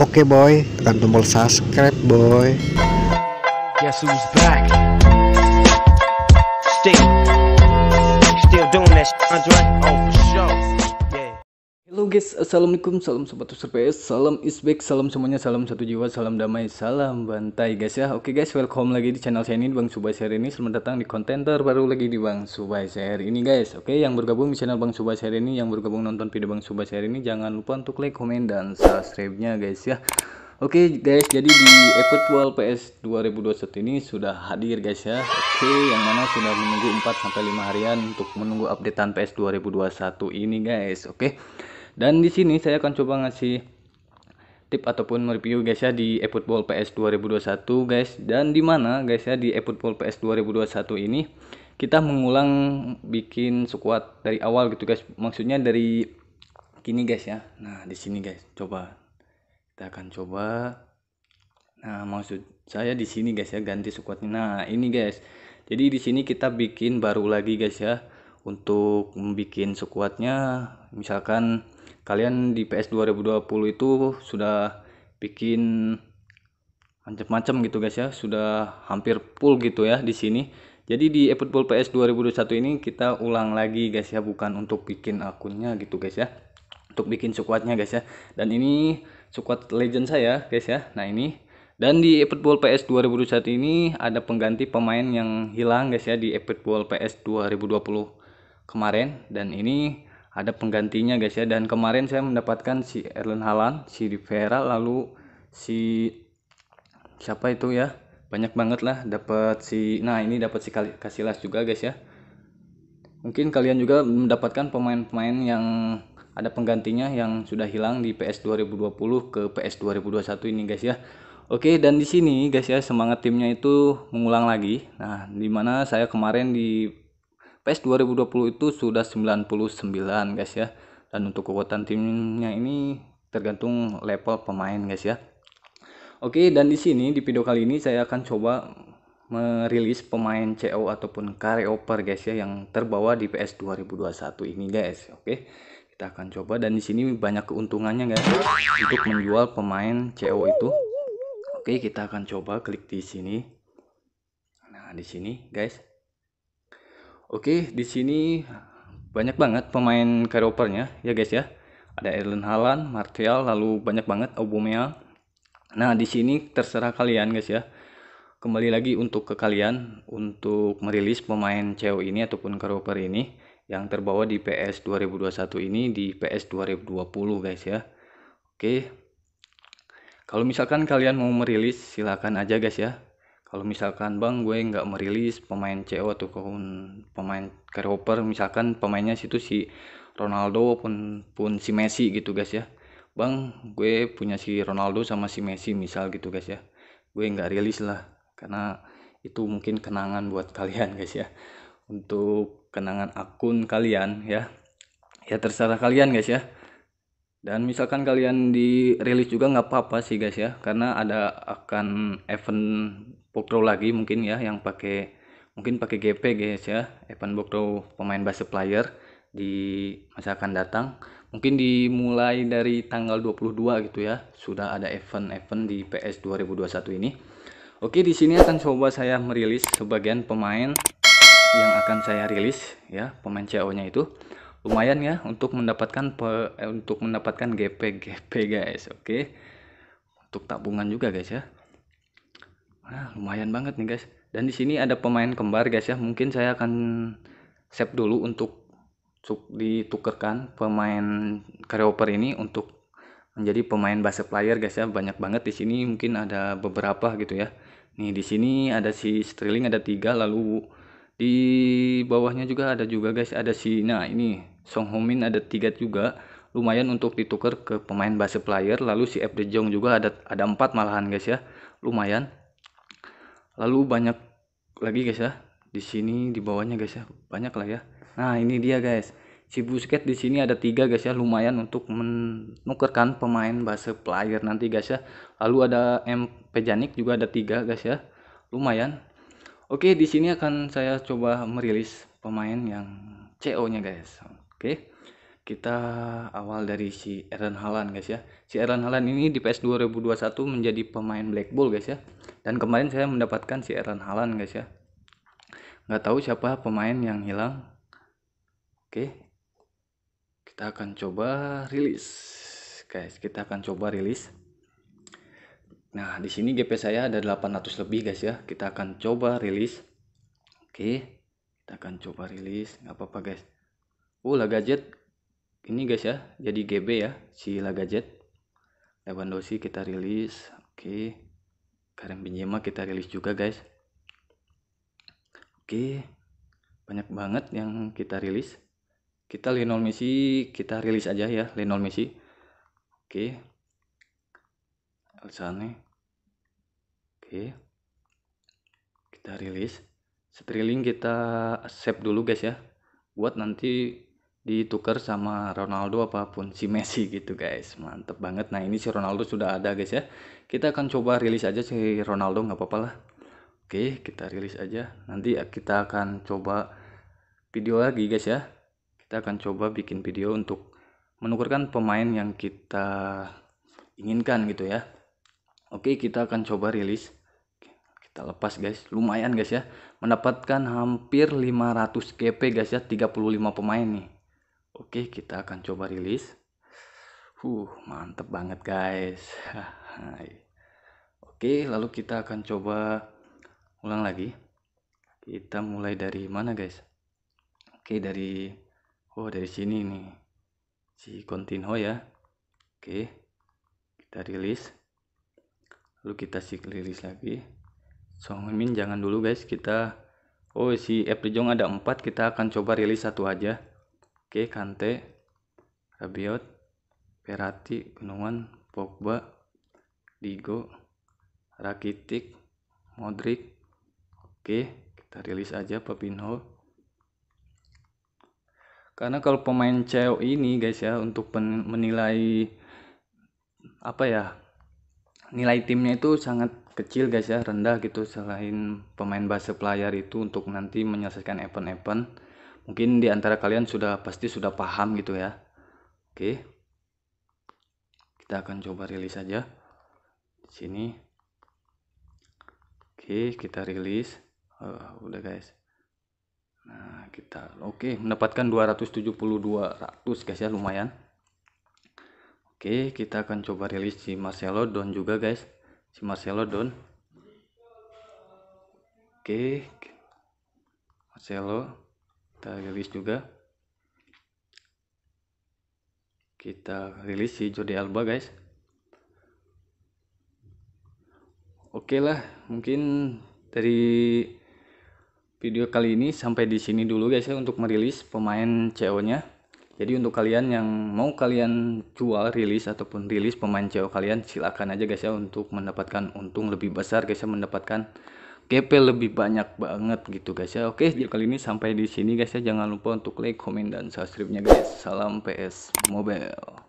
Oke boy, tekan tombol subscribe boy. Guess who's back? Still, still doing this, Andre. Oh guys, assalamualaikum, salam sobat PS, salam isbek, salam semuanya, salam satu jiwa, salam damai, salam bantai guys ya. Oke guys, welcome lagi di channel saya ini Bang Subai Share ini. Selamat datang di konten terbaru lagi di Bang Subai Share ini guys. Oke, yang bergabung di channel Bang Subai Share ini, yang bergabung nonton video Bang Subai Share ini, jangan lupa untuk like, komen, dan subscribe-nya guys ya. Oke guys, jadi di Epic World PS 2021 ini sudah hadir guys ya. Oke, yang mana sudah menunggu 4 sampai 5 harian untuk menunggu updatean PS 2021 ini guys. Oke. Dan di sini saya akan coba ngasih tip ataupun mereview guys ya di eFootball PS 2021 guys dan di mana guys ya di eFootball PS 2021 ini kita mengulang bikin squad dari awal gitu guys maksudnya dari kini guys ya nah di sini guys coba kita akan coba nah maksud saya di sini guys ya ganti squadnya nah ini guys jadi di sini kita bikin baru lagi guys ya untuk membuat squadnya misalkan kalian di PS 2020 itu sudah bikin macam-macam gitu guys ya sudah hampir full gitu ya di sini jadi di eFootball PS 2021 ini kita ulang lagi guys ya bukan untuk bikin akunnya gitu guys ya untuk bikin squadnya guys ya dan ini squad legend saya guys ya nah ini dan di eFootball PS 2021 ini ada pengganti pemain yang hilang guys ya di eFootball PS 2020 kemarin dan ini ada penggantinya guys ya dan kemarin saya mendapatkan si Erlen Haaland si Rivera lalu si siapa itu ya banyak banget lah dapat si nah ini dapat si Casillas juga guys ya mungkin kalian juga mendapatkan pemain-pemain yang ada penggantinya yang sudah hilang di PS 2020 ke PS 2021 ini guys ya. Oke dan di sini guys ya semangat timnya itu mengulang lagi. Nah dimana saya kemarin di PS 2020 itu sudah 99 guys ya dan untuk kekuatan timnya ini tergantung level pemain guys ya Oke dan di sini di video kali ini saya akan coba merilis pemain CO ataupun carryover guys ya yang terbawa di PS 2021 ini guys oke kita akan coba dan di sini banyak keuntungannya guys untuk menjual pemain CO itu oke kita akan coba klik di sini nah di sini guys Oke, di sini banyak banget pemain karopernya ya guys ya. Ada Erlen Haaland, Martial, lalu banyak banget Aubameyang. Nah, di sini terserah kalian guys ya. Kembali lagi untuk ke kalian untuk merilis pemain CEO ini ataupun karoper ini yang terbawa di PS 2021 ini di PS 2020 guys ya. Oke. Kalau misalkan kalian mau merilis silakan aja guys ya kalau misalkan bang gue nggak merilis pemain CO atau pemain carryover misalkan pemainnya situ si Ronaldo pun pun si Messi gitu guys ya bang gue punya si Ronaldo sama si Messi misal gitu guys ya gue nggak rilis lah karena itu mungkin kenangan buat kalian guys ya untuk kenangan akun kalian ya ya terserah kalian guys ya dan misalkan kalian dirilis juga nggak apa-apa sih guys ya karena ada akan event Bokro lagi mungkin ya yang pakai mungkin pakai GP guys ya event Bokro pemain base player di masa akan datang mungkin dimulai dari tanggal 22 gitu ya sudah ada event-event di PS 2021 ini Oke di sini akan coba saya merilis sebagian pemain yang akan saya rilis ya pemain CO e nya itu lumayan ya untuk mendapatkan pe, eh, untuk mendapatkan GP GP guys oke okay? untuk tabungan juga guys ya nah, lumayan banget nih guys dan di sini ada pemain kembar guys ya mungkin saya akan save dulu untuk untuk ditukarkan pemain karyoper ini untuk menjadi pemain base player guys ya banyak banget di sini mungkin ada beberapa gitu ya nih di sini ada si Sterling ada tiga lalu di bawahnya juga ada juga guys ada si nah ini Song Homin ada tiga juga lumayan untuk ditukar ke pemain base player lalu si F De Jong juga ada ada empat malahan guys ya lumayan lalu banyak lagi guys ya di sini di bawahnya guys ya banyak lah ya nah ini dia guys si Busquets di sini ada tiga guys ya lumayan untuk menukarkan pemain base player nanti guys ya lalu ada M Pejanik juga ada tiga guys ya lumayan Oke, di sini akan saya coba merilis pemain yang CO-nya, guys. Oke. Kita awal dari si Aaron Haaland guys ya. Si Aaron Haaland ini di PS 2021 menjadi pemain Black Bull, guys ya. Dan kemarin saya mendapatkan si Aaron Haaland guys ya. Nggak tahu siapa pemain yang hilang. Oke. Kita akan coba rilis. Guys, kita akan coba rilis. Nah, di sini GP saya ada 800 lebih guys ya. Kita akan coba rilis. Oke. Kita akan coba rilis, nggak apa-apa guys uh Lagajet ini guys ya jadi GB ya si Lagajet Lewandowski kita rilis oke okay. Karim Benzema kita rilis juga guys oke okay. banyak banget yang kita rilis kita Lionel Messi kita rilis aja ya Lionel Messi oke okay. Elsane oke okay. kita rilis Sterling kita save dulu guys ya buat nanti ditukar sama Ronaldo apapun si Messi gitu guys mantep banget nah ini si Ronaldo sudah ada guys ya kita akan coba rilis aja si Ronaldo nggak apa-apa lah oke kita rilis aja nanti kita akan coba video lagi guys ya kita akan coba bikin video untuk menukarkan pemain yang kita inginkan gitu ya oke kita akan coba rilis kita lepas guys lumayan guys ya mendapatkan hampir 500 GP guys ya 35 pemain nih Oke, kita akan coba rilis. Huh, mantep banget guys. Oke, lalu kita akan coba ulang lagi. Kita mulai dari mana guys? Oke, dari oh dari sini nih. Si Continho ya. Oke. Kita rilis. Lalu kita si rilis lagi. Song Min jangan dulu guys, kita oh si Apple Jong ada 4, kita akan coba rilis satu aja. Oke, Kante, Rabiot, Perati, Gunungan, Pogba, Digo, Rakitic, Modric. Oke, kita rilis aja Pepinho. Karena kalau pemain CEO ini guys ya untuk menilai apa ya? Nilai timnya itu sangat kecil guys ya, rendah gitu selain pemain base pelayar itu untuk nanti menyelesaikan event-event. Mungkin di antara kalian sudah pasti sudah paham gitu ya. Oke. Kita akan coba rilis aja. Di sini. Oke, kita rilis. Uh, udah guys. Nah, kita oke mendapatkan 272 ratus guys ya lumayan. Oke, kita akan coba rilis si Marcelo Don juga guys. Si Marcelo Don. Oke. Marcelo kita rilis juga kita rilis si Jordi Alba guys oke lah mungkin dari video kali ini sampai di sini dulu guys ya untuk merilis pemain CO nya jadi untuk kalian yang mau kalian jual rilis ataupun rilis pemain CO kalian silakan aja guys ya untuk mendapatkan untung lebih besar guys ya mendapatkan GP lebih banyak banget gitu guys ya. Oke, video kali ini sampai di sini guys ya. Jangan lupa untuk like, komen dan subscribe-nya guys. Salam PS Mobile.